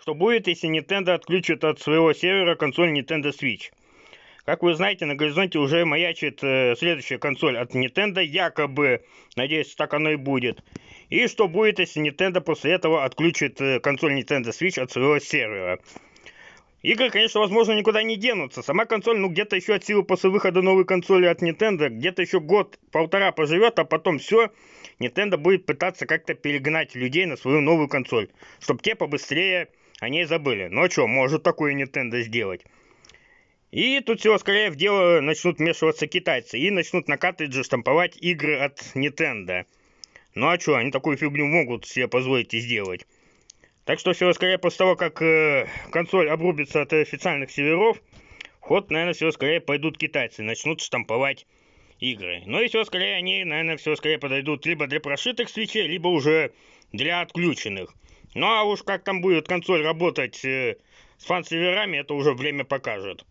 Что будет, если Nintendo отключит от своего сервера консоль Nintendo Switch? Как вы знаете, на горизонте уже маячит э, следующая консоль от Nintendo, якобы, надеюсь, так оно и будет. И что будет, если Nintendo после этого отключит э, консоль Nintendo Switch от своего сервера? Игры, конечно, возможно, никуда не денутся. Сама консоль, ну, где-то еще от силы после выхода новой консоли от Nintendo, где-то еще год-полтора поживет, а потом все, Nintendo будет пытаться как-то перегнать людей на свою новую консоль, чтобы те побыстрее о ней забыли. Ну а что, может такое Nintendo сделать? И тут всего скорее в дело начнут вмешиваться китайцы и начнут на картридже штамповать игры от Nintendo. Ну а что, они такую фигню могут себе позволить и сделать. Так что всего скорее после того, как э, консоль обрубится от официальных серверов, ход, наверное, всего скорее пойдут китайцы, и начнут штамповать игры. Ну и всего скорее они, наверное, всего скорее подойдут либо для прошитых свечей, либо уже для отключенных ну а уж как там будет консоль работать э, с фан серверами это уже время покажет